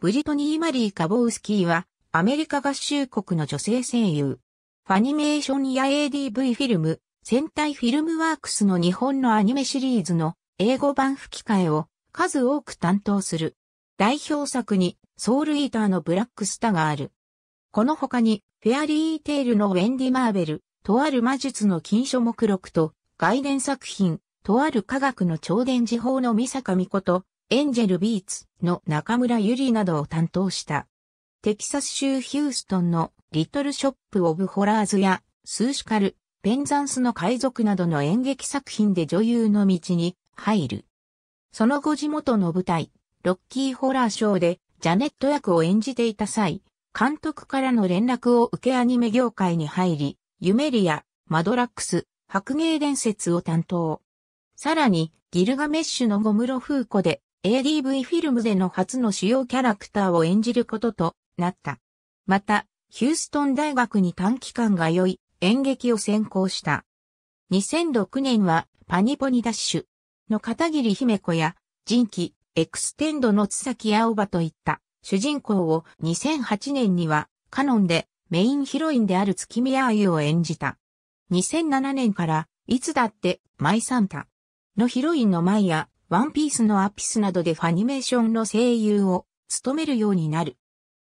ブリトニー・マリー・カボウスキーは、アメリカ合衆国の女性声優。ファニメーションや ADV フィルム、戦隊フィルムワークスの日本のアニメシリーズの英語版吹き替えを数多く担当する。代表作に、ソウルイーターのブラックスタがある。この他に、フェアリーテイルのウェンディ・マーベル、とある魔術の禁書目録と、外伝作品、とある科学の超伝時法の三坂美子と、エンジェルビーツの中村ゆりなどを担当した。テキサス州ヒューストンのリトルショップ・オブ・ホラーズやスーシカル、ペンザンスの海賊などの演劇作品で女優の道に入る。その後地元の舞台、ロッキーホラーショーでジャネット役を演じていた際、監督からの連絡を受けアニメ業界に入り、ユメリア、マドラックス、白芸伝説を担当。さらに、ギルガメッシュのゴムロフーコで ADV フィルムでの初の主要キャラクターを演じることとなった。また、ヒューストン大学に短期間が良い演劇を専攻した。2006年はパニポニダッシュの片桐姫子や人気エクステンドの津崎青葉といった主人公を2008年にはカノンでメインヒロインである月見あゆを演じた。2007年からいつだってマイサンタのヒロインのマイやワンピースのアピスなどでファニメーションの声優を務めるようになる。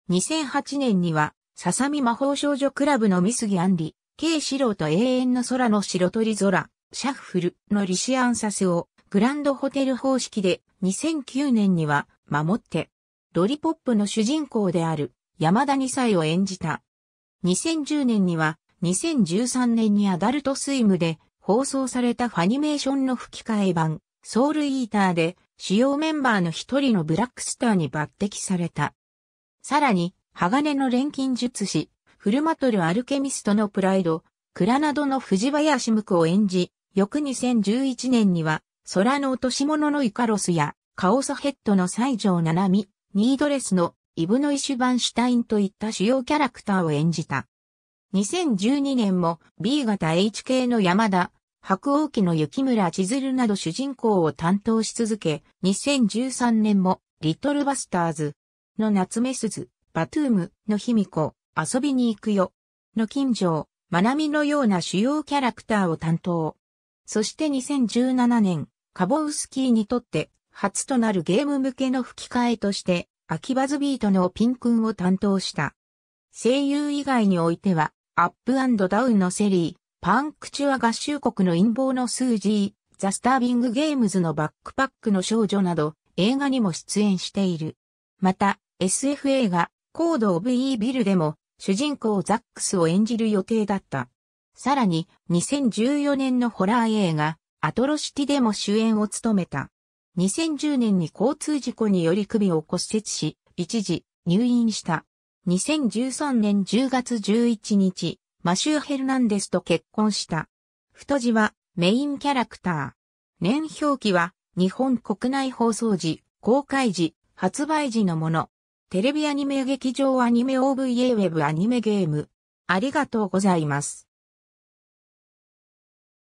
2008年には、ささみ魔法少女クラブのミスンリ、ケイ K ロウと永遠の空の白鳥空、シャッフルのリシアンサスをグランドホテル方式で2009年には守って、ロリポップの主人公である山田2歳を演じた。2010年には2013年にアダルトスイムで放送されたファニメーションの吹き替え版ソウルイーターで主要メンバーの一人のブラックスターに抜擢された。さらに、鋼の錬金術師、フルマトル・アルケミストのプライド、クラナドの藤林向を演じ、翌2011年には、空の落とし物のイカロスや、カオスヘッドの西条七海、ニードレスのイブノイシュバンシュタインといった主要キャラクターを演じた。2012年も B 型 H k の山田、白王記の雪村千鶴など主人公を担当し続け、2013年も、リトルバスターズの夏目鈴、バトゥームの卑弥呼、遊びに行くよの近所、まなみのような主要キャラクターを担当。そして2017年、カボウスキーにとって初となるゲーム向けの吹き替えとして、アキバズビートのピンクンを担当した。声優以外においては、アップダウンのセリー、パンクチュア合衆国の陰謀のスージー、ザ・スタービング・ゲームズのバックパックの少女など映画にも出演している。また SF 映画コード・オブ・イー・ビルでも主人公ザックスを演じる予定だった。さらに2014年のホラー映画アトロシティでも主演を務めた。2010年に交通事故により首を骨折し、一時入院した。2013年10月11日、マシュー・ヘルナンデスと結婚した。太字はメインキャラクター。年表記は日本国内放送時、公開時、発売時のもの。テレビアニメ劇場アニメ OVA ウェブアニメゲーム。ありがとうございます。